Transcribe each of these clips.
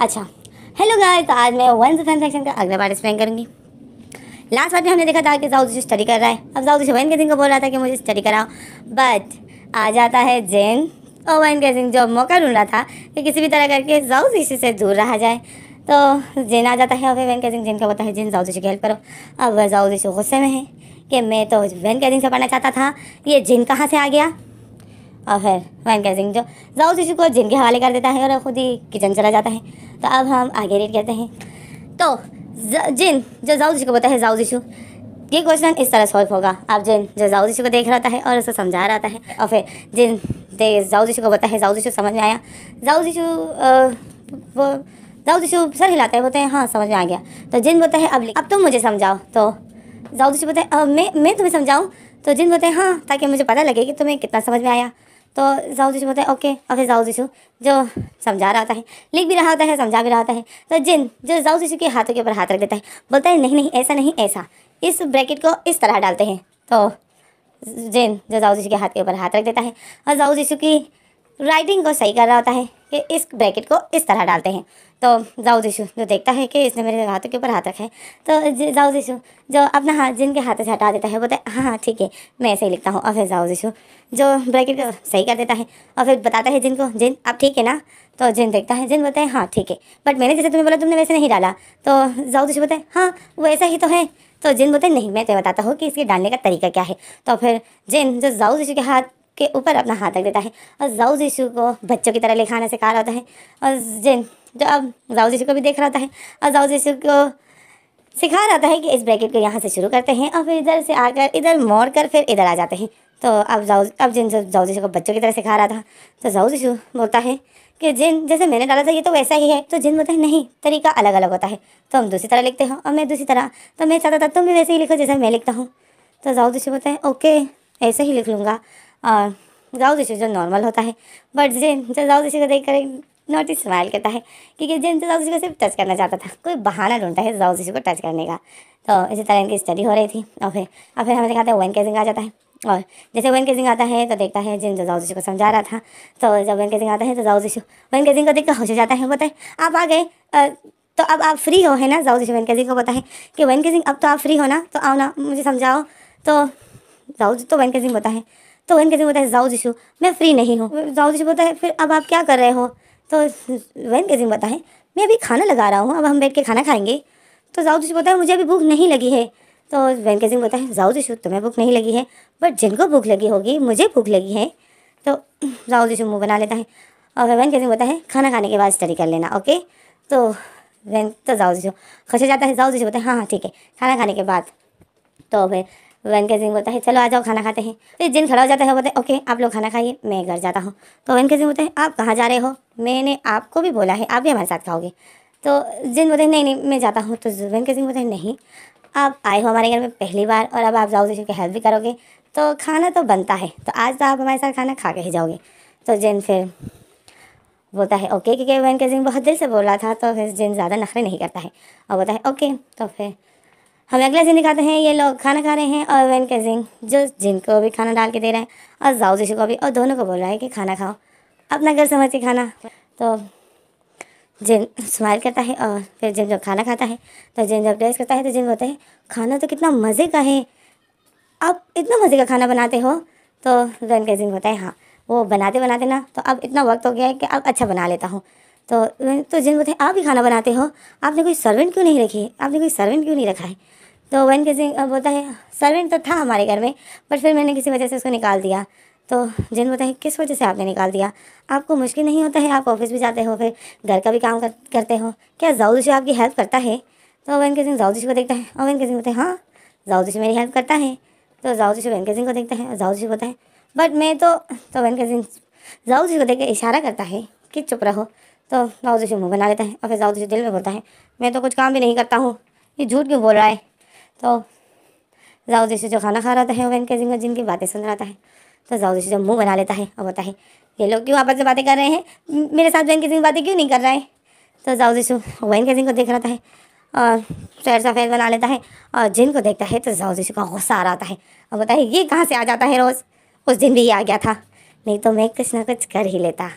अच्छा hello guys आज मैं वन से सेक्शन का अगला पार्ट एक्सप्लेन करूँगी लास्ट बार में हमने देखा था कि साउथ जी स्टडी कर रहा है अब साउथ जी वन के सिंह को बोल रहा था कि मुझे स्टडी कराओ बट आ जाता है जैन और वन के सिंह जो मौका ढूंढ रहा था कि किसी भी तरह करके साउथ जी से दूर रहा जाए तो जैन आ जाता है और फिर के सिंह जैन को बोलता है जैन साउथ जी की हेल्प करो अब वह साउथ जी गुस्से में है कि मैं तो के कैसिंग से पढ़ना चाहता था ये जिन कहाँ से आ गया और फिर वैनकर सिंह जो जाऊ जिस को जिन के हवाले कर देता है और खुद ही किचन चला जाता है तो अब हम आगे रीड करते हैं तो जिन जो जाऊ जिस को बोलता है जाऊ जिस ये क्वेश्चन इस तरह सॉल्व होगा आप जिन जो जाऊ जिस को देख रहा है और उसको समझा रहा है और फिर जिन जाऊ जिस को बोलता है जाऊ जिस समझ में आया जाऊ जिस वो जाऊ जिस सर हिलाते हैं बोलते हैं हाँ समझ में आ गया तो जिन बोलते हैं अब अब तुम मुझे समझाओ तो जाऊ जिस बोलते हैं मैं मैं तुम्हें समझाऊँ तो जिन बोलते हैं हाँ ताकि मुझे पता लगे कि तुम्हें कितना समझ में आया तो जाऊ जीशु बोलते हैं ओके और फिर जाऊ जीशु जो समझा रहा होता है लिख भी रहा होता है समझा भी रहा होता है तो जिन जो जाऊ जीशु के हाथों के ऊपर हाथ रख देता है बोलता है नहीं नहीं ऐसा नहीं ऐसा इस ब्रैकेट को इस तरह डालते हैं तो जिन जो जाऊ जीशु के हाथ के ऊपर हाथ रख देता है और जाऊ जीशु की राइटिंग को सही कर रहा होता है कि इस ब्रैकेट को इस तरह डालते हैं तो जाऊ जिशु जो देखता है कि इसने मेरे हाथों के ऊपर हाथ रखा है तो जाऊ जिशु जो अपना हाथ जिनके हाथों से हटा देता है बोलता है हाँ हाँ ठीक है मैं ऐसे ही लिखता हूँ और फिर जाऊ जिशु जो ब्रैकेट को सही कर देता है और फिर बताता है जिनको जिन अब ठीक है ना तो जिन देखता है जिन बोलते हैं हाँ ठीक है बट मैंने जैसे तुम्हें बोला तुमने वैसे नहीं डाला तो जाऊ जिशु बोलता हाँ वो ऐसा ही तो है तो जिन बोलते नहीं मैं तो बताता हूँ कि इसके डालने का तरीका क्या है तो फिर जिन जो जाऊ जिशु के हाथ के ऊपर अपना हाथ रख देता है और जाऊज यीशु को बच्चों की तरह लिखाना सिखा रहा होता है और जिन जो अब जाऊज यीशु को भी देख रहा होता है और जाऊज यीशु को सिखा रहा होता है कि इस ब्रैकेट को यहाँ से शुरू करते हैं और फिर इधर से आकर इधर मोड़ कर फिर इधर आ जाते हैं तो अब जाऊज अब जिन जाऊज यीशु को बच्चों की तरह सिखा रहा था तो जाऊज यीशु बोलता है कि जिन जैसे मैंने डाला था ये तो वैसा ही है तो जिन बोलता है नहीं तरीका अलग अलग होता है तो हम दूसरी तरह लिखते हैं और मैं दूसरी तरह तो मैं चाहता था तुम भी वैसे ही लिखो जैसे मैं लिखता हूँ तो जाऊ यीशु बोलते हैं ओके ऐसे ही लिख लूँगा जाओ जैसे जो नॉर्मल होता है बट जेन जाओ जैसे को देख कर नॉट स्माइल करता है क्योंकि जेन जाओ जैसे को सिर्फ टच करना चाहता था कोई बहाना ढूंढता है जाओ जैसे को टच करने का तो इसी तरह इनकी स्टडी हो रही थी और फिर और फिर हमें दिखाते हैं वन केजिंग आ जाता है और जैसे वन केजिंग आता है तो देखता है जिन जो जैसे को समझा रहा था तो जब वन केजिंग आता है तो जैसे वन केजिंग को देख कर होश हो जाता है बताए आप आ गए तो अब आप फ्री हो है ना जैसे वन केजिंग को है कि वन केजिंग अब तो आप फ्री हो ना तो आओ ना मुझे समझाओ तो जाऊज तो वन केजिंग है तो वहन कहते बोलता है जाऊ जिशु मैं फ्री नहीं हूँ जाऊ जिशु बोलता है फिर अब आप क्या कर रहे हो तो वहन कहते बोलता है मैं अभी खाना लगा रहा हूँ अब हम बैठ के खाना खाएंगे तो जाऊ जिशु बोलता है मुझे अभी भूख नहीं लगी है तो वैन कैसिंग बोलता है जाऊ जिशु तुम्हें भूख नहीं लगी है बट जिनको भूख लगी होगी मुझे भूख लगी है तो जाओ जिशु मुँह बना लेता है और वैन कैसे बोलता है खाना खाने के बाद स्टडी कर लेना ओके तो वैन तो जाओ जीशु खसे जाता है जाऊ जिशु बोलते हैं हाँ हाँ ठीक है खाना खाने के बाद तो फिर वैन के सिंह बोलता है चलो आ जाओ खाना खाते हैं तो जिन खड़ा हो जाता है वो बोलते हैं ओके आप लोग खाना खाइए मैं घर जाता हूँ तो वैन के सिंह बोलते हैं आप कहाँ जा रहे हो मैंने आपको भी बोला है आप भी हमारे साथ खाओगे तो जिन बोलते हैं नहीं नहीं मैं जाता हूँ तो वैन के सिंह बोलते हैं नहीं आप आए हो हमारे घर में पहली बार और अब आप जाओगे जिनकी तो हेल्प भी करोगे तो खाना तो बनता है तो आज तो आप हमारे साथ खाना खा के ही जाओगे तो जिन फिर बोलता है ओके क्योंकि वैन के सिंह बहुत दिल से बोल रहा था तो फिर जिन ज़्यादा नखरे नहीं करता है और बोलता है ओके तो फिर हम अगला सीन दिखाते हैं ये लोग खाना खा रहे हैं और वैन जिंग जो जिनको भी खाना डाल के दे रहे हैं और जाओ जिस को भी और दोनों को बोल रहा है कि खाना खाओ अपना घर समझ के खाना तो जिन स्माइल करता है और फिर जिन जब खाना खाता है तो जिन जब टेस्ट करता है तो जिन बोलते हैं खाना तो कितना मज़े का है आप इतना मज़े का खाना बनाते हो तो वैन जिंग होता है हाँ वो बनाते बनाते ना तो अब इतना वक्त हो गया है कि अब अच्छा बना लेता हूँ तो तो जिन बोलते हैं आप ही खाना बनाते हो आपने कोई सर्वेंट क्यों नहीं रखी है आपने कोई सर्वेंट क्यों नहीं रखा है तो वन किसी बोलता है सर्वेंट तो था हमारे घर में बट फिर मैंने किसी वजह से उसको निकाल दिया तो जिन बोलता है किस वजह से आपने निकाल दिया आपको मुश्किल नहीं होता है आप ऑफिस भी जाते हो फिर घर का भी काम कर, करते हो क्या जाऊदशी आपकी हेल्प करता है तो वन के सिंह जाऊदशी को देखता है अवन के सिंह बोलते हैं हाँ जाऊदशी मेरी हेल्प करता है तो जाऊदशी वन के सिंह को देखता है जाऊदशी बोलता है बट मैं तो तो वन के सिंह जाऊदशी को देख के इशारा करता है कि चुप रहो तो से मुँह बना लेता है और फिर जाऊदशी दिल में बोलता है मैं तो कुछ काम भी नहीं करता हूँ ये झूठ क्यों बोल रहा है तो जाओ जैसे जो खाना खा रहा है ओवेन कैसिंगर जिनकी बातें सुन रहा है तो जाओ जैसे जो मुँह बना लेता है और होता है ये लोग क्यों आपस में बातें कर रहे हैं मेरे साथ वैन कैसिंग बातें क्यों नहीं कर रहा है तो जाओ जैसे वैन के को देख रहा है और सैर सफ़ेद बना लेता है और जिन को देखता है तो जाओ जैसे का गुस्सा आ रहा है और बताए ये कहाँ से आ जाता है रोज़ उस दिन भी ये आ गया था नहीं तो मैं कुछ ना कुछ कर ही लेता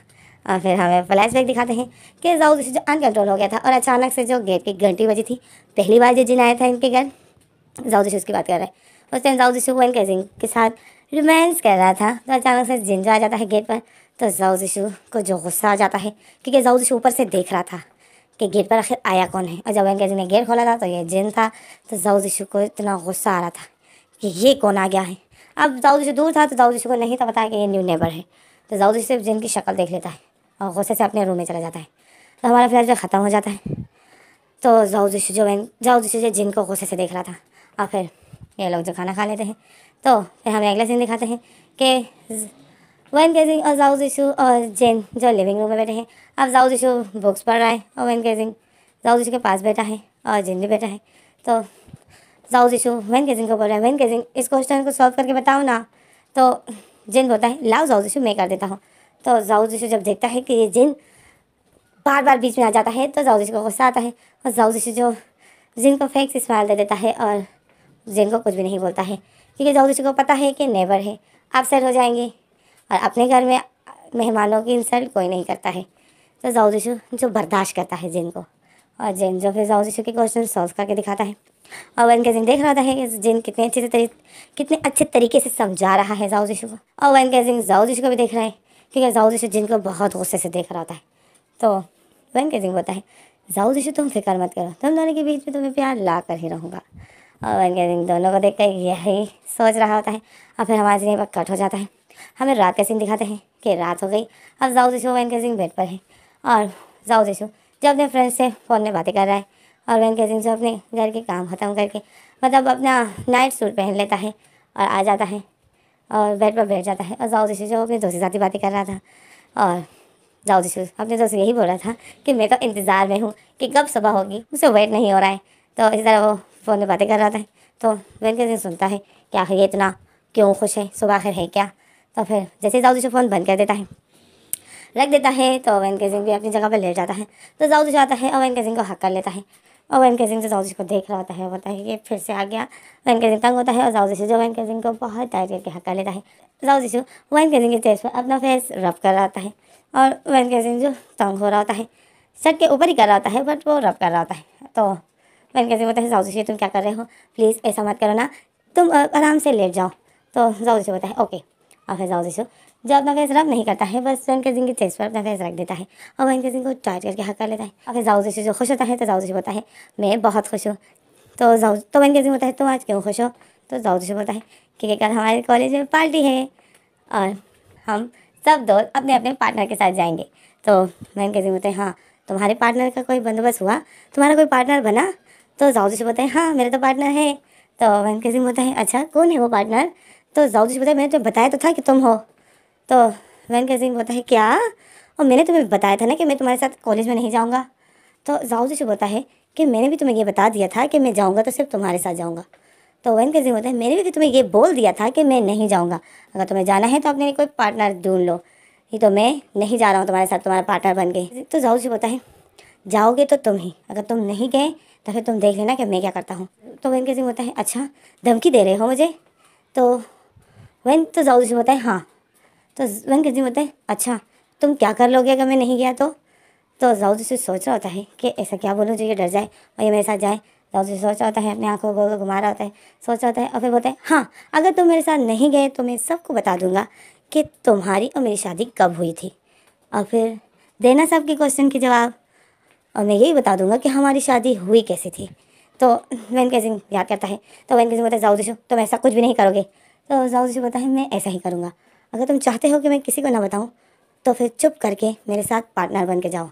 और फिर हमें बैक दिखाते हैं कि जाओ जैसे जो अनकंट्रोल हो गया था और अचानक से जो गेट की घंटी बजी थी पहली बार जो जिन आया था इनके घर जाऊदिशूज की बात कर रहे हैं उस टाइम जाऊदिशू वन कैजिंग के साथ रोमांस कर रहा था तो अचानक से जिंजा आ जाता है गेट पर तो जाऊदिशू को जो गुस्सा आ जाता है क्योंकि जाऊदिशू ऊपर से देख रहा था कि गेट पर आखिर आया कौन है और जब वन कैजिंग ने गेट खोला था तो ये जिन था तो जाऊदिशू को इतना गुस्सा आ रहा था कि ये कौन आ गया है अब जाऊदिशू दूर था तो जाऊदिशू को नहीं था पता कि ये न्यू नेबर है तो जाऊदिशू सिर्फ जिन की शक्ल देख लेता है और गुस्से से अपने रूम में चला जाता है तो हमारा फ्लैश जो ख़त्म हो जाता है तो जाऊदिशू जो वैन जाऊदिशू जो जिन को गुस्से से देख रहा था और फिर ये लोग जो खाना खा लेते हैं तो फिर हमें अगला सीन दिखाते हैं कि वन केजिंग और जाउज इशू और जेन जो लिविंग रूम में बैठे हैं अब जाउज इशू बुक्स पढ़ रहा है और वन केजिंग जाउज इशू के पास बैठा है और जिन भी बैठा है तो जाउज इशू वन केजिंग को बोल रहा है वन केजिंग इस क्वेश्चन को सॉल्व करके बताओ ना तो जिन बोलता है लाओ जाउज इशू मैं कर देता हूँ तो जाउज इशू जब देखता है कि ये जिन बार बार बीच में आ जाता है तो जाउज ईशू को गुस्सा आता है और जाउज इशू जो जिन को फेंक से स्माइल दे देता है और जेन को कुछ भी नहीं बोलता है क्योंकि जो किसी को पता है कि नेबर है सर हो जाएंगे और अपने घर में मेहमानों की इंसल्ट कोई नहीं करता है तो जाऊ जो बर्दाश्त करता है जिन को और जिन जो फिर जाऊ के क्वेश्चन सॉल्व करके दिखाता है और वन जिन देख रहा है कि जिन कितने अच्छे से कितने अच्छे तरीके से समझा रहा है जाऊ को और वन के जाऊ जीशु को भी देख रहा है क्योंकि जाऊ जीशु जिन को बहुत गुस्से से देख रहा होता है तो वन जिन बोलता है जाऊ तुम फिक्र मत करो तुम दोनों के बीच में तुम्हें प्यार ला कर ही रहूँगा और इन दोनों को देख कर यही सोच रहा होता है और फिर हमारा पर कट हो जाता है हमें रात का सीन दिखाते हैं कि रात हो गई अब जाऊ जीशु वैन सिंह बेड पर है और जाऊ जीशु जो अपने फ्रेंड से फ़ोन में बातें कर रहा है और वैन सिंह जो अपने घर के काम ख़त्म करके मतलब अपना नाइट सूट पहन लेता है और आ जाता है और बेड पर बैठ जाता है और जाऊ जीशु जो अपने दोस्त के साथ ही बातें कर रहा था और जाऊ जीशु अपने दोस्त यही बोल रहा था कि मैं तो इंतज़ार में हूँ कि कब सुबह होगी उसे वेट नहीं हो रहा है तो इस तरह वो फ़ोन में बातें कर रहा था तो वेंकट कैसे सुनता है कि आखिर ये इतना क्यों खुश है सुबह आखिर है क्या तो फिर जैसे ही जाऊदू फ़ोन बंद कर देता है रख देता है तो वैन सिंह भी अपनी जगह पर लेट जाता है तो जाऊदू आता है और वैन सिंह को हक कर लेता है और वैन सिंह जो जाऊदू को देख रहा होता है बोलता है कि फिर से आ गया वेंकट सिंह तंग होता है और जाऊदू जो वेंकट सिंह को बहुत टाइट करके हक कर लेता है जाऊदू वैन सिंह के तेज पर अपना फेस रब कर रहा होता है और वैन सिंह जो तंग हो रहा होता है सट के ऊपर ही कर रहा होता है बट वो रब कर रहा होता है तो मैंने कैसे बोलता है जी तुम क्या कर रहे हो प्लीज़ ऐसा मत करो ना तुम आराम से लेट जाओ तो से बोलता है ओके और फिर जाऊजी से जो अपना फेस रब नहीं करता है बस उनके सिंह के चेस्ट पर अपना फेस रख देता है और वह इनके सिंह को चार्ज करके हक कर लेता है और फिर जाओ जी जो खुश होता है तो जाओ जी बोलता है मैं बहुत खुश हूँ तो जाऊ तो वह इनके बोलता है तुम आज क्यों खुश हो तो जाओ जी बोलता है क्योंकि कल हमारे कॉलेज में पार्टी है और हम सब दोस्त अपने अपने पार्टनर के साथ जाएंगे तो वह इनके बोलते हैं हाँ तुम्हारे पार्टनर का कोई बंदोबस्त हुआ तुम्हारा कोई पार्टनर बना तो जाऊजी से बताए हाँ मेरा तो पार्टनर है तो वैन के सिंह बताए अच्छा कौन है वो पार्टनर तो जाऊजी से बताए मैंने तुम्हें बताया तो था कि तुम हो तो वैन के सिंह बोलता है क्या और मैंने तुम्हें बताया था ना कि मैं तुम्हारे साथ कॉलेज में नहीं जाऊँगा तो जाऊजी से बोलता है कि मैंने भी तुम्हें ये बता दिया था कि मैं जाऊँगा तो सिर्फ तुम्हारे साथ जाऊँगा तो वैन के सिंह बोलता है मैंने भी तुम्हें ये बोल दिया था कि मैं नहीं जाऊँगा अगर तुम्हें जाना है तो अपने कोई पार्टनर ढूंढ लो ये तो मैं नहीं जा रहा हूँ तुम्हारे साथ तुम्हारा पार्टनर बन गए तो जाऊजी बोलता है जाओगे तो तुम ही अगर तुम नहीं गए तो फिर तुम देख लेना कि मैं क्या करता हूँ तो वैन के सिंह बोलता है अच्छा धमकी दे रहे हो मुझे तो वैन तो जाऊद सिंह बोलता है हाँ तो वैन के सिंह बोलता है अच्छा तुम क्या कर लोगे अगर मैं नहीं गया तो तो जाऊद सिंह सोच रहा होता है कि ऐसा क्या बोलूँ जो ये डर जाए और ये मेरे साथ जाए जाऊ सिंह सोच रहा होता है अपने आँखों को घुमा रहा होता है सोच रहा होता है और फिर बोलता है हाँ अगर तुम मेरे साथ नहीं गए तो मैं सबको बता दूंगा कि तुम्हारी और मेरी शादी कब हुई थी और फिर देना सबके क्वेश्चन के जवाब और मैं यही बता दूंगा कि हमारी शादी हुई कैसे थी तो वैन सिंह याद करता है तो वैन सिंह बोलता है जाऊ तुम ऐसा कुछ भी नहीं करोगे तो जाऊदिशो बता है मैं ऐसा ही करूँगा अगर तुम चाहते हो कि मैं किसी को ना बताऊँ तो फिर चुप करके मेरे साथ पार्टनर बन के जाओ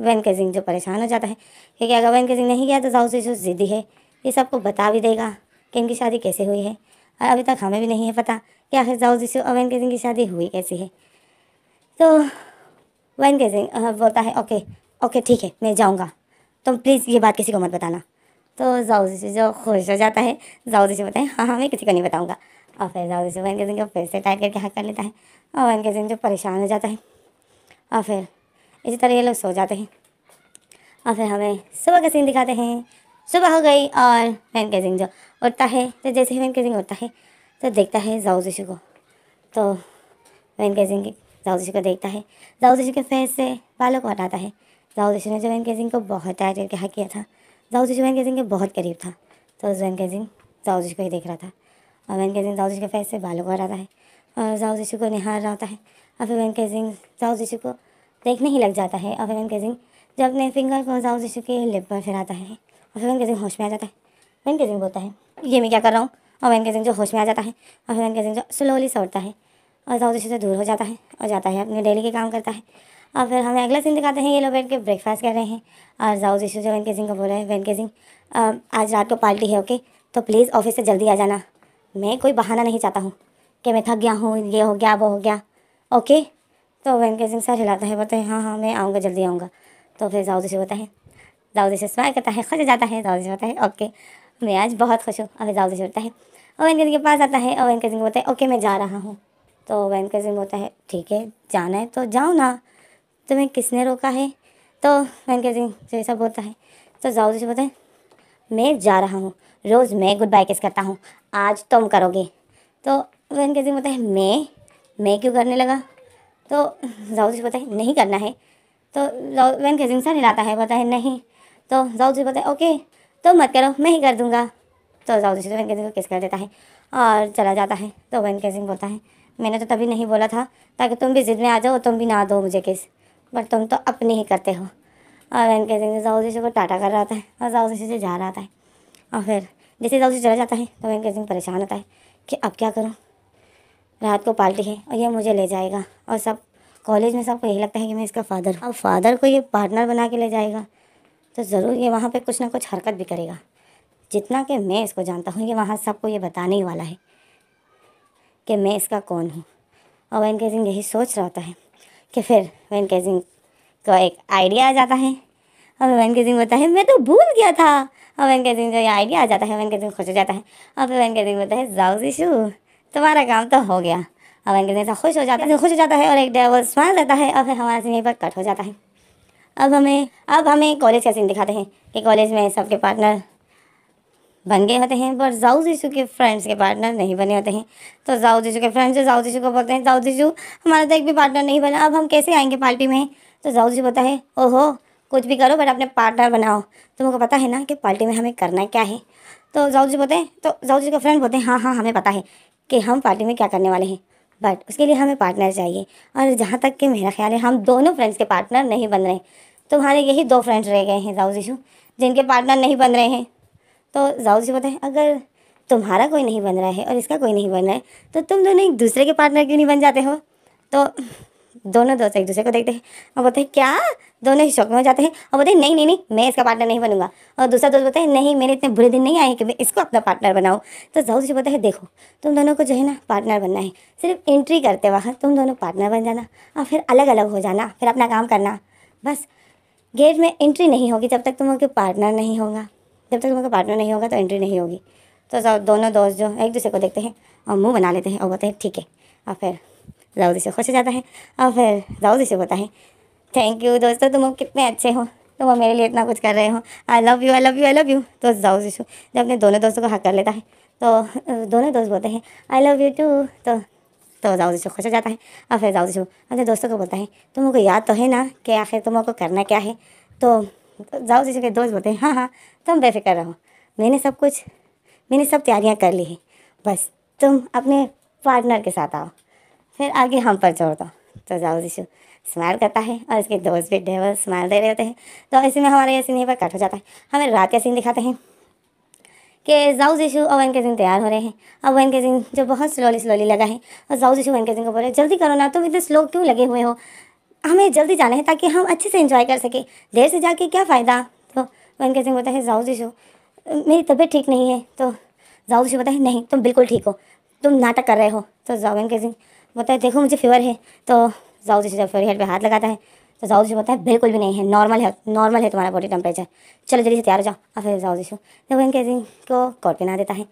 के सिंह जो परेशान हो जाता है क्योंकि अगर के सिंह नहीं गया तो जाऊ जीशु ज़िद्दी है ये सबको बता भी देगा कि इनकी शादी कैसे हुई है और अभी तक हमें भी नहीं है पता कि आखिर जाऊ जीशु और वैनका सिंह की शादी हुई कैसी है तो के सिंह बोलता है ओके ओके ठीक है मैं जाऊँगा तुम प्लीज़ ये बात किसी को मत बताना तो जाऊ से जो खुश हो जाता है जाऊजी से बताएं हाँ हाँ मैं किसी को नहीं बताऊँगा और फिर जाऊ से वन के को फिर से टाइट करके हक कर लेता है और वन के सिंह जो परेशान हो जाता है और फिर इसी तरह ये लोग सो जाते हैं और फिर हमें सुबह का सीन दिखाते हैं सुबह हो गई और वैन सिंह जो उठता है तो जैसे ही वैन सिंह उठता है तो देखता है जाऊ जीशु को तो वैन के जाऊ जीशु को देखता है जाऊ जीशु के फेस से बालों को हटाता है दाऊद ने जुबैन कैसिंग को बहुत तैयार करके हक किया था दाऊद जुबैन कैसिंग के बहुत करीब था तो जुबैन कैसिंग दाऊद को ही देख रहा था और वैन कैसिंग दाऊद के फैस से बालों को रहा है और जाऊद यीशु को निहार रहा है और फिर वैन कैसिंग जाऊद यीशु को देखने ही लग जाता है और फिर वैन कैसिंग जब अपने फिंगर को जाऊद यीशु के लिप पर फिराता है और फिर वैन कैसिंग होश में आ जाता है वैन कैसिंग बोलता है ये मैं क्या कर रहा हूँ और वैन कैसिंग जो होश में आ जाता है और फिर वैन कैसिंग जो स्लोली सौड़ता है और जाऊद यीशु से दूर हो जाता है और जाता है अपने डेली के काम करता है और फिर हमें अगला सीन दिखाते हैं ये लोग बैठ के ब्रेकफास्ट कर रहे हैं और जाओ जिसू जो वेनके सिंह को रहे हैं वेनके सिंह आज रात को पार्टी है ओके तो प्लीज़ ऑफिस से जल्दी आ जाना मैं कोई बहाना नहीं चाहता हूँ कि मैं थक गया हूँ ये हो गया वो हो गया ओके तो वेनके सिंह सर हिलाता है बोलते हैं हाँ हाँ मैं आऊँगा जल्दी आऊँगा तो फिर जाओ जिसू होता है जाओ जिसे स्माइल करता है खुश जाता है जाओ जिसे होता है ओके मैं आज बहुत खुश हूँ अभी जाओ जिसे होता है और वेनके सिंह के पास आता है और वेनके सिंह बोलता है ओके मैं जा रहा हूँ तो वेनके सिंह बोलता है ठीक है जाना है तो जाओ ना तुम्हें किसने रोका है तो वेंकट सिंह जो सब बोलता है तो जाओ जी से बोलते हैं मैं जा रहा हूँ रोज़ मैं गुड बाय किस करता हूँ आज तुम करोगे तो वेंकट सिंह बोलते हैं मैं मैं क्यों करने लगा तो जाऊ जी बोलते हैं नहीं करना है तो वेंकट सिंह सर हिलाता है बोलता है नहीं तो जाऊ जी बोलते हैं ओके तो मत करो मैं ही कर दूँगा तो जाऊ जी तो सिंह को किस कर देता है और चला जाता है तो वेंकट सिंह बोलता है मैंने तो तभी नहीं बोला था ताकि तुम भी जिद में आ जाओ तुम भी ना दो मुझे किस पर तुम तो अपने ही करते हो और एन कहते हैं जाऊ जैसे को टाटा कर रहा था और जाऊ जैसे से जा रहा था और फिर जैसे जाऊ से चला जाता है तो वैन कहते हैं परेशान होता है कि अब क्या करूँ रात को पार्टी है और ये मुझे ले जाएगा और सब कॉलेज में सबको यही लगता है कि मैं इसका फादर अब फादर को ये पार्टनर बना के ले जाएगा तो ज़रूर ये वहाँ पे कुछ ना कुछ हरकत भी करेगा जितना कि मैं इसको जानता हूँ ये वहाँ सबको ये बताने ही वाला है कि मैं इसका कौन हूँ और वैन कहते यही सोच रहा होता है कि फिर वेनके सिंह को एक आइडिया आ जाता है और वेनके सिंह बोलता है मैं तो भूल गया था और वेनके सिंह को यह आइडिया आ जाता है वेनके सिंह खुश हो जाता है और फिर वेनके सिंह बोलता है जाओ शीशू तुम्हारा काम तो हो गया और वेनके सिंह ऐसा खुश हो जाता है खुश हो जाता है और एक वो स्मार रहता है और फिर हमारा सीन यहीं पर कट हो जाता है अब हमें अब हमें कॉलेज का सीन दिखाते हैं कि कॉलेज में सबके पार्टनर बन गए होते हैं पर जाऊद यीशु के फ्रेंड्स के पार्टनर नहीं बने होते हैं तो जाऊद यीशु के फ्रेंड्स जाऊद यीशु को बोलते हैं जाऊद यीशु हमारा तो एक भी पार्टनर नहीं बना अब हम कैसे आएंगे पार्टी में तो जाऊद यीशु बोलता है ओहो कुछ भी करो बट अपने पार्टनर बनाओ तुमको पता है ना कि पार्टी में हमें करना क्या है तो जाऊद जी बोलते हैं तो जाऊज जी का फ्रेंड बोलते हैं हाँ हाँ हमें पता है कि हम पार्टी में क्या करने वाले हैं बट उसके लिए हमें पार्टनर चाहिए और जहाँ तक कि मेरा ख्याल है हम दोनों फ्रेंड्स के पार्टनर नहीं बन रहे तुम्हारे यही दो फ्रेंड्स रह गए हैं जाऊद जीशु जिनके पार्टनर नहीं बन रहे हैं तो जाओ जी बताएं अगर तुम्हारा कोई नहीं बन रहा है और इसका कोई नहीं बन रहा है तो तुम दोनों एक दूसरे के पार्टनर क्यों नहीं बन जाते हो तो दोनों दोस्त एक दूसरे को देखते हैं और बोलते हैं क्या दोनों ही शौक में हो जाते हैं और बोलते हैं नहीं नहीं नहीं मैं इसका पार्टनर नहीं बनूंगा और दूसरा दोस्त बोलते हैं नहीं मेरे इतने बुरे दिन नहीं आए कि मैं इसको अपना पार्टनर बनाऊँ तो जाऊ जी बोलते हैं देखो तुम दोनों को जो है ना पार्टनर बनना है सिर्फ एंट्री करते वहाँ तुम दोनों पार्टनर बन जाना और फिर अलग अलग हो जाना फिर अपना काम करना बस गेट में एंट्री नहीं होगी जब तक तुम उनके पार्टनर नहीं होगा जब तक उनका पार्टनर नहीं होगा तो एंट्री नहीं होगी तो सब दोनों दोस्त जो एक दूसरे को देखते हैं और मुंह बना लेते हैं और बोलते हैं ठीक है और फिर दाऊदी से खुश हो जाता है और फिर दाऊदी से बोलता है थैंक यू दोस्तों तुम कितने अच्छे हो तुम मेरे लिए इतना कुछ कर रहे हो I love you I love you I love you तो दाऊद यीशु जब अपने दोनों दोस्तों को हक कर लेता है तो दोनों दोस्त बोलते हैं आई लव यू टू तो तो दाऊद यीशु खुश हो जाता है और फिर जाओ यीशु अपने दोस्तों को बोलता है तुमको याद तो है ना कि आखिर तुमको करना क्या है तो जाओ यीशु के दोस्त बोलते हैं हाँ हाँ तुम बेफिक्र रहो मैंने सब कुछ मैंने सब तैयारियाँ कर ली है बस तुम अपने पार्टनर के साथ आओ फिर आगे हम पर छोड़ दो तो जाओ यीशु स्माइल करता है और इसके दोस्त भी डेवल स्माइल दे रहे होते हैं तो इसी में हमारे सीन पर कट हो जाता है हमें रात का सीन दिखाते हैं कि जाऊ यीशु और वन के दिन तैयार हो रहे हैं अब वन के दिन जो बहुत स्लोली स्लोली लगा है और जाऊ यीशु वन के दिन को बोले जल्दी करो ना तुम इतने स्लो क्यों लगे हुए हो हमें जल्दी जाना है ताकि हम अच्छे से इंजॉय कर सकें देर से जाके क्या फ़ायदा वंकर सिंह बोलता है जाऊ जीशु मेरी तबीयत ठीक नहीं है तो जाऊ जीशु बोलता है नहीं तुम बिल्कुल ठीक हो तुम नाटक कर रहे हो तो जाओ वंकर सिंह बोलता है देखो मुझे फीवर है तो जाऊ जीशु जब फीवर हेड पर हाथ लगाता है तो जाऊ जीशु बोलता है बिल्कुल भी नहीं है नॉर्मल है नॉर्मल है तुम्हारा बॉडी टेम्परेचर चलो जल्दी से तैयार हो जाओ और फिर जाऊ जीशु जब वंकर सिंह को कॉट पहना देता है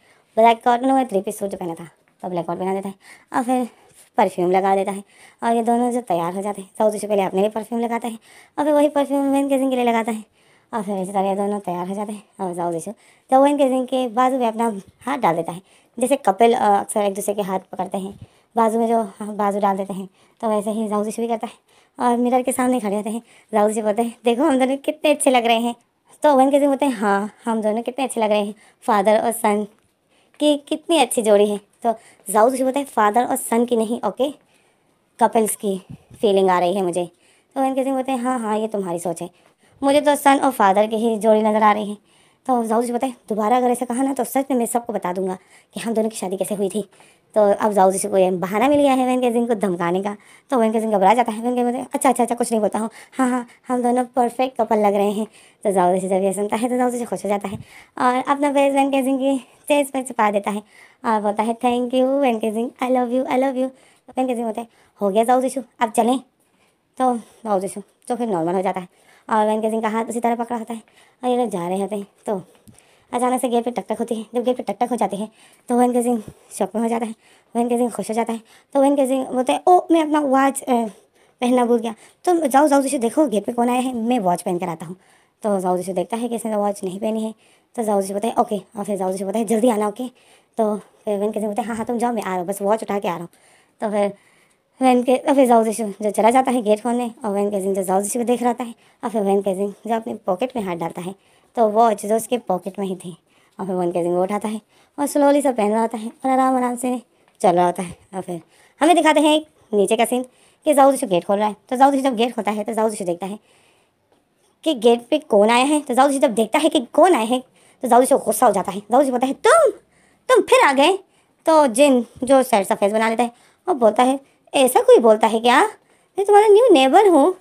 ब्लैक कोट में थ्री पीस सूट पहना था तो ब्लैक कॉट पहना देता है और फिर परफ्यूम लगा देता है और ये दोनों जो तैयार हो जाते हैं साउथ से पहले अपने लिए परफ्यूम लगाता है और फिर वही परफ्यूम वैन केसिंग के लिए लगाता है और फिर इसी तरह दोनों तैयार हो जाते हैं और जाओ यीशु तो वो इनके जिनके बाजू में अपना हाथ डाल देता है जैसे कपिल अक्सर एक दूसरे के हाथ पकड़ते हैं बाजू में जो हाँ, बाजू डाल देते हैं तो वैसे ही जाऊ भी करता है और मिरर के सामने खड़े होते हैं जाऊ बोलते हैं देखो हम दोनों कितने अच्छे लग रहे हैं तो वन के जिन बोलते हैं हाँ हम दोनों कितने अच्छे लग रहे हैं फादर और सन की कितनी अच्छी जोड़ी है तो जाऊ यीशु बोलते हैं फादर और सन की नहीं ओके कपल्स की फीलिंग आ रही है मुझे तो वन के जिन बोलते हैं हाँ हाँ ये तुम्हारी सोच है मुझे तो सन और फादर की ही जोड़ी नज़र आ रही है तो जाऊ जी बताए दोबारा अगर ऐसा कहा ना तो सच में मैं सबको बता दूंगा कि हम दोनों की शादी कैसे हुई थी तो अब जी से कोई बहाना मिल गया है वैन के सिंह को धमकाने का तो वैन के दिन घबरा जाता है वैन के मतलब अच्छा अच्छा अच्छा कुछ नहीं बोलता हूँ हाँ हाँ हम दोनों परफेक्ट कपल लग रहे हैं तो जाऊ जी जब यह सुनता है तो जाऊ से खुश हो जाता है और अपना फेस वैन के सिंह की चेज पर छिपा देता है और बोलता है थैंक यू वैन के Singh I love you I love you वैन के सिंह बोलते हैं हो गया जाऊ इशू अब चलें तो जाऊ इशू जो तो फिर नॉर्मल हो जाता है और वैन केसिंग का हाथ उसी तरह पकड़ा होता है और ये लोग जा रहे होते हैं तो अचानक से गेट पे टकटक होती है जब गेट पे टकटक हो जाती है तो वैन केसिंग शॉक में हो जाता है वैन जिंग खुश हो जाता है तो वैन केसिंग बोलते हैं ओ मैं अपना वॉच पहनना भूल गया तो जाओ जाओ जिसे देखो गेट पे कौन आया है मैं वॉच पहन कर आता हूँ तो जाओ जिसे देखता है कि इसने वॉच नहीं पहनी है तो जाओ जिसे बताए ओके और फिर जाओ जिसे बताए जल्दी आना ओके तो फिर वैन जिंग बोलते हैं हाँ हाँ तुम जाओ मैं आ रहा हूँ बस वॉच उठा के आ रहा हूँ तो फिर वैन के और फिर जाऊ जशु जो चला जाता है गेट खोलने और वैन कैजिंग जो जाऊ जशु को देख रहा है और फिर वैन कैजिंग जो अपने पॉकेट में हाथ डालता है तो वॉच जो उसके पॉकेट में ही थी और फिर वैन केजिंग वो उठाता है और स्लोली सब पहन रहा होता है और आराम आराम से चल रहा होता है और फिर हमें दिखाते हैं एक नीचे का सीन कि जाऊ जशु गेट खोल रहा है तो जाऊ जब गेट खोलता है तो जाऊ जशु देखता है कि गेट पर कौन आया है तो जाऊ जशु जब देखता है कि कौन आया है तो जाऊ जशु गुस्सा हो जाता है जाऊ बोलता है तुम तुम फिर आ गए तो जिन जो सैर सफ़ेद बना लेता है वो बोलता है ऐसा कोई बोलता है क्या मैं तुम्हारा न्यू नेबर हूँ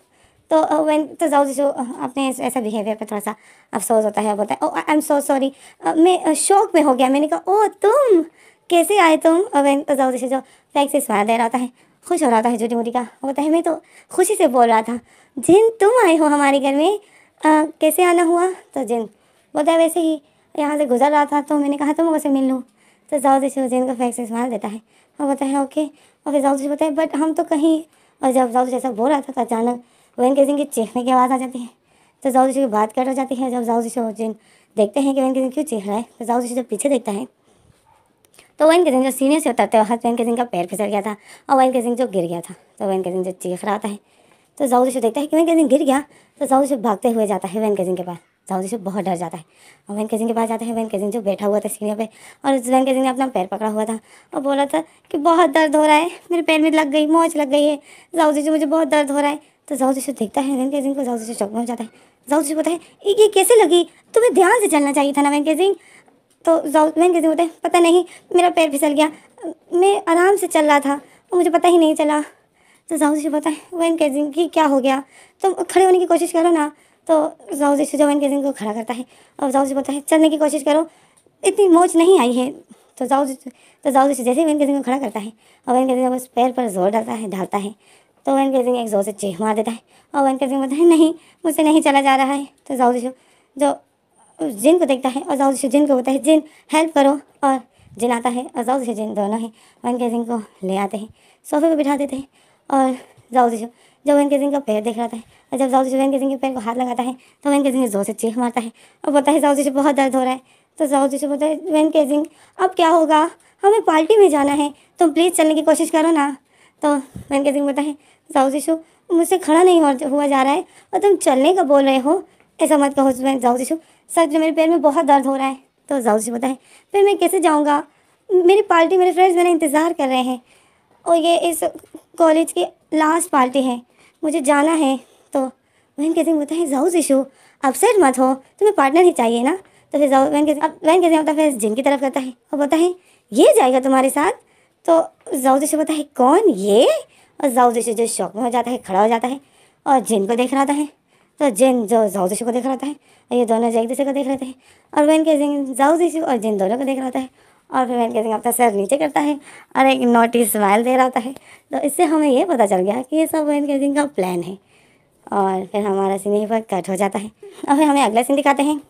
तो वैन तो जाओ जी अपने ऐसा बिहेवियर पर थोड़ा सा अफसोस होता है बोलता है ओ आई एम सो सॉरी मैं शौक में हो गया मैंने कहा ओ oh, तुम कैसे आए तुम वैन तो जाओ जी जो फैक से स्वाद दे रहा होता है खुश हो रहा है छोटी मोटी का बोलता है मैं तो खुशी से बोल रहा था जिन तुम आए हो हमारे घर में आ, कैसे आना हुआ तो जिन बोलता है वैसे ही यहाँ से गुजर रहा था तो मैंने कहा तुम कैसे मिल लूँ तो जाओ जी जिन को फैक से स्वाद देता है और बताया ओके और फिर जाऊस बताया बट हम तो कहीं और जब जाऊस ऐसा बोल रहा था तो अचानक वैन के सिंह की चेहरे की आवाज़ आ जाती है तो जाऊ की बात कर जाती है जब जाऊस जिन देखते हैं कि वैन के क्यों चेहरा रहा है तो जी जब पीछे देखता है तो वैन के जो सीनियर से उतरते था वैन के सिंह का पैर फिसल गया था और वैन के सिंह जो गिर गया था तो वैन के जो चेख रहा है तो जी देखता है कि वैन के गिर गया तो जी भागते हुए जाता है वैन के सिंह के पास जाऊ जिसे बहुत डर जाता है और वैन केजिंग के पास जाते हैं वैन केजिंग जो बैठा हुआ था सीढ़ियों पे और उस वैन केजिंग ने अपना पैर पकड़ा हुआ था और बोला था कि बहुत दर्द हो रहा है मेरे पैर में लग गई मोच लग गई है जाऊ जी मुझे बहुत दर्द हो रहा है तो जाऊ जिसे देखता है वैन केजिंग को जाऊ जिसे चौक पहुँच जाता है जाऊ जी बताए ये कैसे लगी तुम्हें ध्यान से चलना चाहिए था ना वैन केजिंग तो जाऊ वैन केजिंग बताए पता नहीं मेरा पैर फिसल गया मैं आराम से चल रहा था और मुझे पता ही नहीं चला तो जाऊ जी है वैन केजिंग की क्या हो गया तुम खड़े होने की कोशिश करो ना तो जाऊ जी सुजावन के दिन को खड़ा करता है और जाऊ जी बोलता है चलने की कोशिश करो इतनी मोच नहीं आई है तो जाऊ जी तो जाऊ जी जैसे ही वैन के दिन को खड़ा करता है और वैन के दिन बस पैर पर जोर डालता है डालता है तो वैन के दिन एक जोर से चेह मार देता है और वैन के दिन बोलता है नहीं मुझसे नहीं चला जा रहा है तो जाऊ जी जो जिन को देखता है और जाऊ जी जिन को बोलता है जिन हेल्प करो और जिन आता है और जाऊ जी जिन दोनों हैं वैन के दिन को ले आते हैं सोफे पर बिठा देते हैं और जाऊ जी जब वैन केसिंग का पैर देख रहा है और जब जाऊ वैन केसिंग के पैर को हाथ लगाता है तो वैन केसिंग जोर से चीख मारता है और बोलता है साउथ बहुत दर्द हो रहा है तो साउथ से बोलता है वैन केसिंग अब क्या होगा हमें पार्टी में जाना है तुम प्लीज़ चलने की कोशिश करो ना तो वैन केसिंग बोलता है साउथ जी मुझसे खड़ा नहीं हुआ जा रहा है और तुम चलने का बोल रहे हो ऐसा मत कहो मैं जाऊँ जी सर जो मेरे पैर में बहुत दर्द हो रहा है तो जाऊ जी बोलता है फिर मैं कैसे जाऊँगा मेरी पार्टी मेरे फ्रेंड्स मेरा इंतज़ार कर रहे हैं और ये इस कॉलेज की लास्ट पार्टी है मुझे जाना है तो वहन कैसे बोलता है तो जाऊ शीशु अपसेट मत हो तुम्हें पार्टनर ही चाहिए ना तो फिर जाऊ वहन कैसे अब वहन कैसे होता है तो फिर जिम की तरफ करता है और बोलता है ये जाएगा तुम्हारे साथ तो जाऊ शीशु बोलता है कौन ये और जाऊ शीशु जो शौक में हो जाता है खड़ा हो जाता है और जिन को देख रहा था है तो जिन जो जाऊ शीशु को देख रहा था है ये दोनों जो एक दूसरे को देख रहे थे और वहन कैसे जाऊ शीशु और जिन दोनों को देख रहा था है और फिर मैंने कैसे अपना तो सर नीचे करता है और एक नोटिस स्माइल दे रहा होता है तो इससे हमें ये पता चल गया कि ये सब मैन कैसिंग का प्लान है और फिर हमारा सीन यहीं पर कट हो जाता है और फिर हमें अगला सीन दिखाते हैं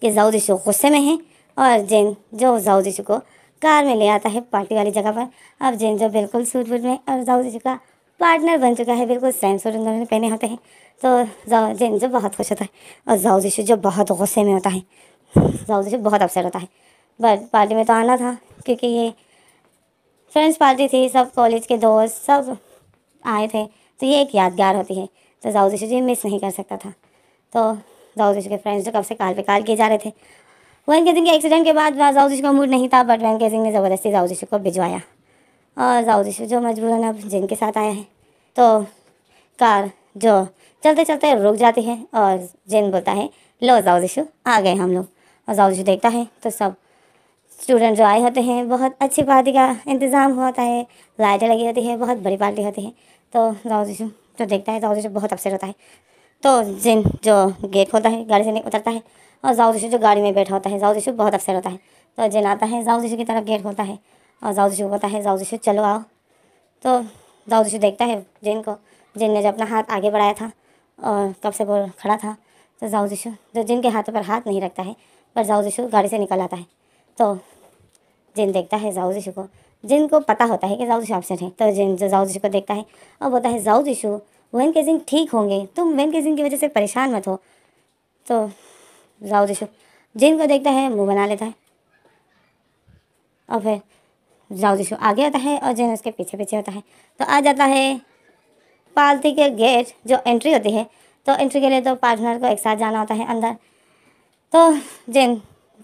कि जाऊद यशु गुस्से में है और जैन जो जाऊद यशु को कार में ले आता है पार्टी वाली जगह पर अब जैन जो बिल्कुल सूट वूट में और जाऊद जिशु का पार्टनर बन चुका है बिल्कुल सेम सूट उन्होंने पहने होते हैं तो जैन जो बहुत खुश होता है और जाऊद यशु जो बहुत गुस्से में होता है जाऊद यशु बहुत अपसेट होता है पार्टी में तो आना था क्योंकि ये फ्रेंड्स पार्टी थी सब कॉलेज के दोस्त सब आए थे तो ये एक यादगार होती है तो जाऊ जीशु जी मिस नहीं कर सकता था तो जाऊ जीशु के फ्रेंड्स जो कब से काल पे काल किए जा रहे थे वैन सिंह के एक्सीडेंट के बाद जाऊ जीशु का मूड नहीं था बट वैन सिंह ने ज़बरदस्ती जाऊ जीशु को भिजवाया और जाऊ जीशु जो मजबूरन अब जिन के साथ आया है तो कार जो चलते चलते रुक जाती है और जिन बोलता है लो जाऊ जीशु आ गए हम लोग और जाऊ जीशु देखता है तो सब स्टूडेंट जो आए होते हैं बहुत अच्छी पार्टी का इंतज़ाम होता है लाइटें लगी होती है बहुत बड़ी पार्टी होती है तो जाओ जीशु जो देखता है जाओ जीशु बहुत अपसेट होता है तो जिन जो गेट होता है गाड़ी से नहीं उतरता है और जाऊ जीशु जो गाड़ी में बैठा होता है जाऊ जीशु बहुत अपसेट होता है तो जिन आता है जाऊ जीशु की तरफ गेट होता है और जाऊ जीशु होता है जाऊ जीशु चलो आओ तो जाऊ जीशु देखता है जिन को जिन ने जो अपना हाथ आगे बढ़ाया था और कब से बोल खड़ा था तो जाऊ जीशु जो जिन के पर हाथ नहीं रखता है पर जाऊ जीशु गाड़ी से निकल आता है तो जिन देखता है जाऊ जीशु को जिनको पता होता है कि जाऊ जीशु ऑप्शन है तो जिन जो जाऊ जीशु को देखता है और बोलता है जाऊ जीशु वेन केजिंग ठीक होंगे तुम वेन केजिंग की वजह से परेशान मत हो तो जाऊ जीशु जिनको देखता है मुँह बना लेता है और फिर जाऊ जीशु आगे आता है और जिन उसके पीछे पीछे होता है तो आ जाता है पालती के गेट जो एंट्री होती है तो एंट्री के लिए तो पार्टनर को एक साथ जाना होता है अंदर तो जिन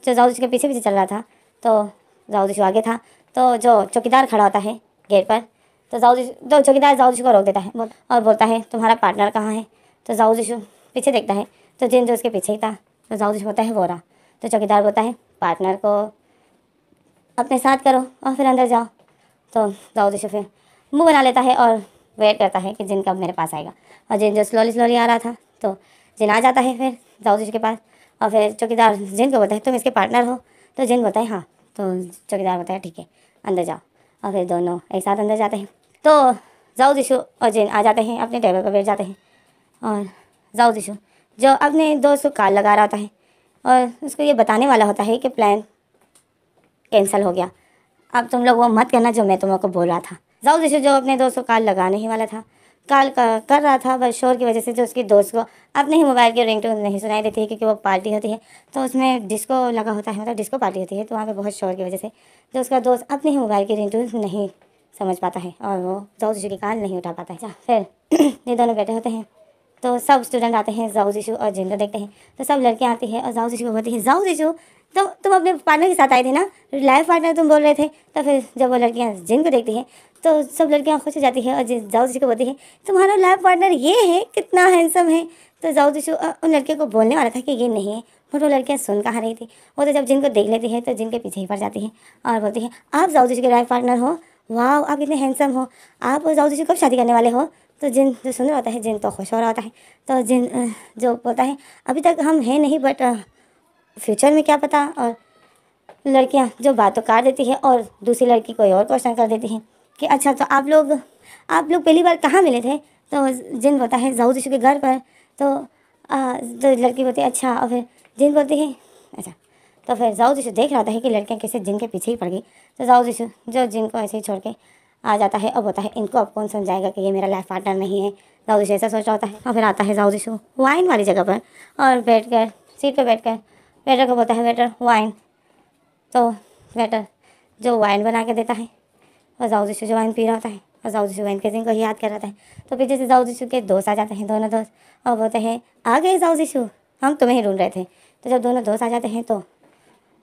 जो जाऊजी के पीछे पीछे चल रहा था तो जाऊजी आगे था तो जो चौकीदार खड़ा होता है गेट पर तो जाऊजी तो चौकीदार जाऊजी को रोक देता है और बोलता है तुम्हारा पार्टनर कहाँ है तो जाऊजी पीछे देखता है तो जिन जो उसके पीछे ही था तो जाऊजी होता है बोरा तो चौकीदार बोलता है पार्टनर को अपने साथ करो और फिर अंदर जाओ तो दाऊद फिर मुँह बना लेता है और वेट करता है कि जिन कब मेरे पास आएगा और जिन जो स्लोली स्लोली आ रहा था तो जिन आ जाता है फिर दाऊद के पास और फिर चौकीदार जिन को बताए तुम इसके पार्टनर हो तो जिन बताए हाँ तो चौकीदार बताया ठीक है अंदर जाओ और फिर दोनों एक साथ अंदर जाते हैं तो जाऊ दिशु और जिन आ जाते हैं अपने टेबल पर बैठ जाते हैं और जाऊ दिशु जो अपने दोस्त को कार लगा रहा होता है और उसको ये बताने वाला होता है कि प्लान कैंसिल हो गया अब तुम लोग वो मत करना जो मैं तुम को बोल रहा था जाऊ दिशु जो अपने दोस्त को कार लगाने ही वाला था कॉल कर रहा था बस शोर की वजह से जो उसकी दोस्त को अपने ही मोबाइल की रिंगटोन नहीं सुनाई देती है क्योंकि वो पार्टी होती है तो उसमें डिस्को लगा होता है मतलब डिस्को पार्टी होती है तो वहाँ पे बहुत शोर की वजह से जो उसका दोस्त अपने ही मोबाइल की रिंगटोन नहीं समझ पाता है और वो जाऊज इशू की कॉल नहीं उठा पाता है अच्छा, फिर ये दोनों बैठे होते हैं तो सब स्टूडेंट आते हैं जाऊज इशू और जिनको देखते हैं तो सब लड़कियाँ आती है और जाऊज इशू बोलते है जाऊज इशू तो तुम अपने पार्टनर के साथ आए थे ना लाइफ पार्टनर तुम बोल रहे थे तो फिर जब वो लड़कियाँ जिनको देखती हैं तो सब लड़कियाँ खुश हो जाती है और जिस जाऊ जी को बोलती है तुम्हारा लाइफ पार्टनर ये है कितना हैंडसम है तो जाऊ जी उन लड़के को बोलने वाला था कि ये नहीं है बट वो लड़कियाँ सुन कहा रही थी वो तो जब जिनको देख लेती है तो जिनके पीछे ही पड़ जाती है और बोलती है आप जाऊ जी के लाइफ पार्टनर हो वाह आप इतने हैंडसम हो आप जाऊ जी कब शादी करने वाले हो तो जिन जो सुन रहा होता है जिन तो खुश हो रहा होता है तो जिन जो बोलता है अभी तक हम हैं नहीं बट फ्यूचर में क्या पता और लड़कियां जो बातों काट देती है और दूसरी लड़की कोई और क्वेश्चन कर देती हैं कि अच्छा तो आप लोग आप लोग पहली बार कहाँ मिले थे तो जिन बोलता है जाऊ के घर पर तो आ, तो लड़की बोलती है अच्छा और फिर जिन बोलती है अच्छा तो फिर जाऊ देख रहा था कि लड़कियाँ कैसे जिन के पीछे ही पड़ गई तो जाऊ जो जिन को ऐसे ही छोड़ के आ जाता है अब होता है इनको अब कौन समझाएगा कि ये मेरा लाइफ पार्टनर नहीं है जाऊ ऐसा सोच रहा होता है और फिर आता है जाऊ वाइन वाली जगह पर और बैठ कर सीट पर बैठ कर वेटर को बोलता है वेटर वाइन तो वेटर जो वाइन बना के देता है और जाऊ जीशु जो वाइन पी रहा होता है और जाऊ जीशु वाइन के सिंह को ही याद कर रहा है तो फिर जैसे जाऊ जीशु के दोस्त आ जाते हैं दोनों दोस्त और बोलते हैं आ गए जाऊ जीशु हम तुम्हें ढूंढ रहे थे तो जब दोनों दोस्त आ जाते हैं तो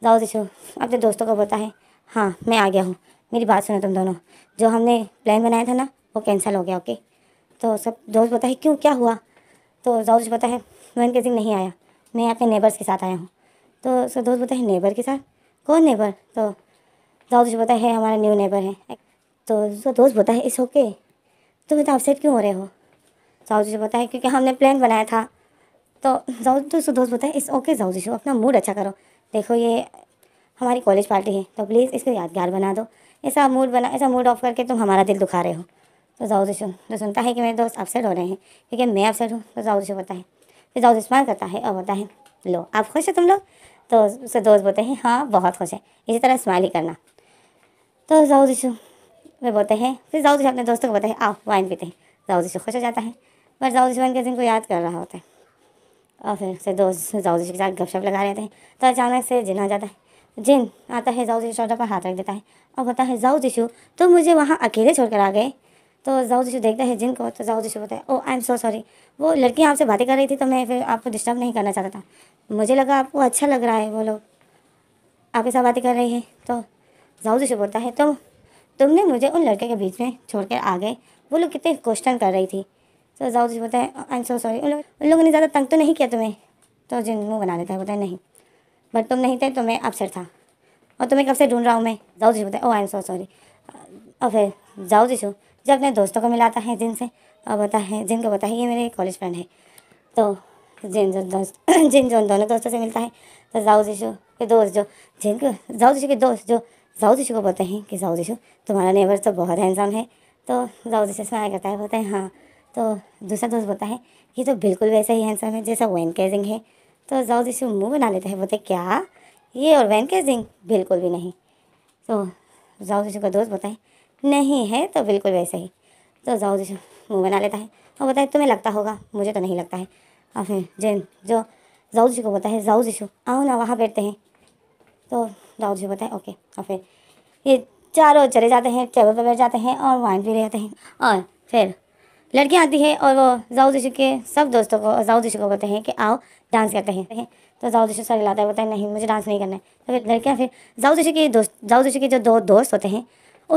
जाओ जीशु अपने दोस्तों को बोलता है हाँ मैं आ गया हूँ मेरी बात सुनो तुम दोनों जो हमने प्लान बनाया था ना वो कैंसिल हो गया ओके तो सब दोस्त बोलता है क्यों क्या हुआ तो जाओ जीशु बोलता है वन के सिंह नहीं आया मैं अपने नेबर्स के साथ आया हूँ तो सब दोस्त बोलता है नेबर के साथ कौन नेबर तो दाऊद जो बोलता है हमारा न्यू नेबर है तो उसका दोस्त बोलता है इस ओके तुम इतना अपसेट क्यों हो रहे हो साउथ जी बोलता है क्योंकि हमने प्लान बनाया था तो दाऊद तो उसका दोस्त बोलता है इस ओके साउथ जी अपना मूड अच्छा करो देखो ये हमारी कॉलेज पार्टी है तो प्लीज़ इसको यादगार बना दो ऐसा मूड बना ऐसा मूड ऑफ करके तुम हमारा दिल दुखा रहे हो तो जाऊ दिशु जो तो सुनता है कि मेरे दोस्त अपसेट हो रहे हैं क्योंकि मैं अपसेट हूँ तो जाऊ दिशु है फिर जाऊ स्माइल करता है और बोलता है लो आप खुश हो तुम लोग तो उससे दोस्त बोलते हैं हाँ बहुत खुश है इसी तरह स्माइल ही करना तो जाओ जिसो वे बोलते हैं फिर जाओ अपने दोस्तों को बोलते हैं आओ वाइन पीते हैं जाओ जिसो खुश हो जाता है पर जाओ जिसो वाइन के दिन को याद कर रहा होता है और फिर से दोस्त जाओ जिसो के साथ गपशप लगा रहते हैं तो अचानक से जिन आ जाता है जिन आता है जाओ जिसो शोल्डर पर हाथ रख देता है और बोलता है जाओ जिसो तो मुझे वहाँ अकेले छोड़कर आ गए तो जाओ जिसो देखता है जिन को तो जाओ जिसो बोलता है ओ आई एम सो सॉरी वो लड़की आपसे बातें कर रही थी तो मैं फिर आपको डिस्टर्ब नहीं करना चाहता था मुझे लगा आपको अच्छा लग रहा है वो लोग आपके साथ बातें कर रही है तो जाऊजी से बोलता है तुम तुमने मुझे उन लड़के के बीच में छोड़कर आ गए वो लोग कितने क्वेश्चन कर रही थी तो से बोलता है आई एम सो सॉरी उन लोगों लो लोगों ने ज़्यादा तंग तो नहीं किया तुम्हें तो जिन मुँह बना लेता है बोलता है नहीं बट तुम नहीं थे तो मैं अपसेट था और तुम्हें कब से ढूंढ रहा हूँ मैं जाऊ जी बोलता है ओ आई एम सो सॉरी और फिर जाऊ जी जो अपने दोस्तों को मिलाता है जिनसे और बता है जिनको बता है ये मेरे कॉलेज फ्रेंड है तो जिन जो दोस्त जिन जो दोनों दोस्तों से मिलता है तो जाऊ जी के दोस्त जो जिनको जाऊ जी के दोस्त जो जाऊ जीशु को बोलते हैं कि जाऊ जीशु तुम्हारा नेबर तो बहुत हैंडसम है तो जाऊ जीशु करता है बोलता है हाँ तो दूसरा दोस्त बोलता है ये तो बिल्कुल वैसा ही हैंडसम है जैसा वैन कैजिंग है तो जाऊ जीशु मुँह बना लेता है बोलते क्या ये और वैन कैजिंग बिल्कुल भी नहीं तो जाऊ जीशु का दोस्त बोलता है नहीं है तो बिल्कुल वैसा ही तो जाऊ जीशु मुँह बना लेता है और बोलता है तुम्हें लगता होगा मुझे तो नहीं लगता है और फिर जैन जो जाऊ को बोलता है जाऊ जीशु आओ ना वहाँ बैठते हैं तो दाऊद जी बताए ओके और फिर ये चारों चले जाते हैं टेबल पर बैठ जाते हैं और वाइन भी रहते हैं और फिर लड़कियाँ आती है और वो जाऊ दिशु के सब दोस्तों को जाऊ दिशु को बोलते हैं कि आओ डांस करते हैं तो जाऊ दिशु सर लाता है बताए नहीं मुझे डांस नहीं करना है तो फिर लड़कियाँ फिर जाऊ दिशु के दोस्त जाऊ दिशु के जो दो दोस्त होते हैं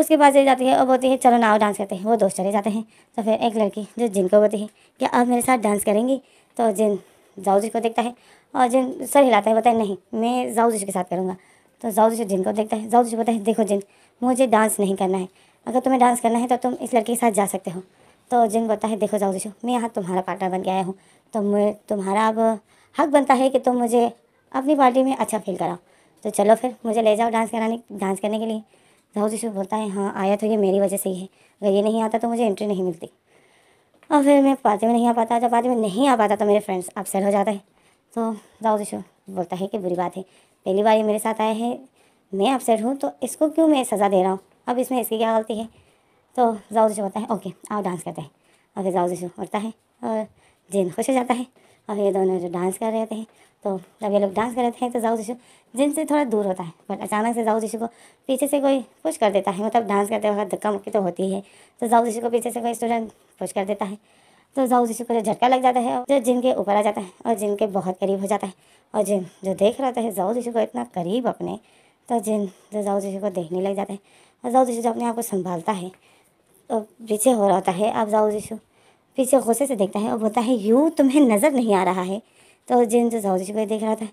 उसके पास चले जाती है और बोलती है चलो ना आओ डांस करते हैं वो दोस्त चले जाते हैं तो फिर एक लड़की जो जिन को बोलती है कि आप मेरे साथ डांस करेंगी तो जिन जाऊ जी को देखता है और जिन सर हिलाता है बताए नहीं मैं जाऊ जी के साथ करूँगा तो से जिन को देखता है से बोलता है देखो जिन मुझे डांस नहीं करना है अगर तुम्हें डांस करना है तो तुम इस लड़के के साथ जा सकते हो तो जिन बोलता है देखो से मैं यहाँ तुम्हारा पार्टनर बन के आया हूँ तो मैं तुम्हारा अब हक बनता है कि तुम मुझे अपनी पार्टी में अच्छा फील कराओ तो चलो फिर मुझे ले जाओ डांस कराने डांस करने के लिए जाऊ जी बोलता है हाँ आया तो ये मेरी वजह से ही है अगर ये नहीं आता तो मुझे एंट्री नहीं मिलती और फिर मैं पार्टी में नहीं आ पाता जब पार्टी में नहीं आ पाता तो मेरे फ्रेंड्स अपसेट हो जाते हैं तो जाऊ जी बोलता है कि बुरी बात है पहली बार ये मेरे साथ आया है मैं अपसेट हूँ तो इसको क्यों मैं सज़ा दे रहा हूँ अब इसमें इसकी क्या गलती है तो जाऊ जशू होता है ओके आओ डांस करते हैं ओके जाऊ जशू उड़ता है और जिन खुश हो जाता है और ये दोनों जो डांस कर रहे थे हैं तो जब ये लोग डांस कर रहे हैं तो जाऊ जिशो जिन से थोड़ा दूर होता है बट अचानक से जाऊ जशू को पीछे से कोई पुश कर देता है मतलब डांस करते वक्त धक्का मुक्की तो होती है तो जाऊ जशू को पीछे से कोई स्टूडेंट पुश कर देता है तो जाऊ जिसको को जो झटका लग जाता है जो जिनके ऊपर आ जाता है और जिनके बहुत करीब हो जाता है और जिन जो देख रहा है जाऊ जिसको को इतना करीब अपने तो जिन जो जाऊ शिशु को देखने लग जाता है और जाऊ शिशु जो अपने आप को संभालता है तो पीछे हो रहा होता है अब जाऊ शिशु पीछे गुस्से से देखता है और बोलता है यूँ तुम्हें नज़र नहीं आ रहा है तो जिन जो जाऊ जिसको को देख रहा था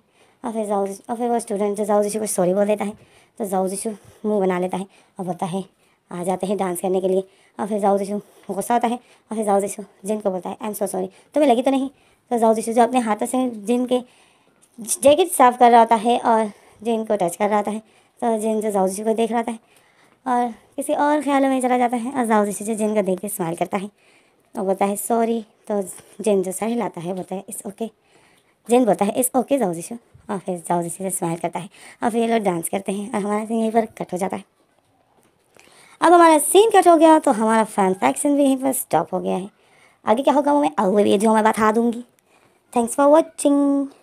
और फिर जाऊ और फिर वो स्टूडेंट जो जाऊ शिशु को सॉरी बोल देता है तो जाऊ शिशु मुँह बना लेता है और बोलता है आ जाते हैं डांस करने के लिए और फिर जाओ जिसू गुस्सा होता है और फिर जाओ जिसू जिन को बोलता है आई एम सो सॉरी तुम्हें लगी तो नहीं तो जाओ जिसू जो अपने हाथों से जिन के जैकेट साफ कर रहा होता है और जिन को टच कर रहा होता है तो जिन जो जाओ जिसू को देख रहा है और किसी और ख्यालों में चला जाता है और जाओ जिसू जो जिन को देख के स्माइल करता है और बोलता है सॉरी तो जिन जो सर हिलाता है बोलता है इस ओके जिन बोलता है इस ओके जाओ जिसू और फिर जाओ जिसू से स्माइल करता है और फिर ये लोग डांस करते हैं और हमारा यहीं पर कट हो जाता है अब हमारा सीन कट हो गया तो हमारा फैन फैक्शन भी यहीं पर स्टॉप हो गया है आगे क्या होगा वो मैं अगले वीडियो में बता दूंगी थैंक्स फॉर वॉचिंग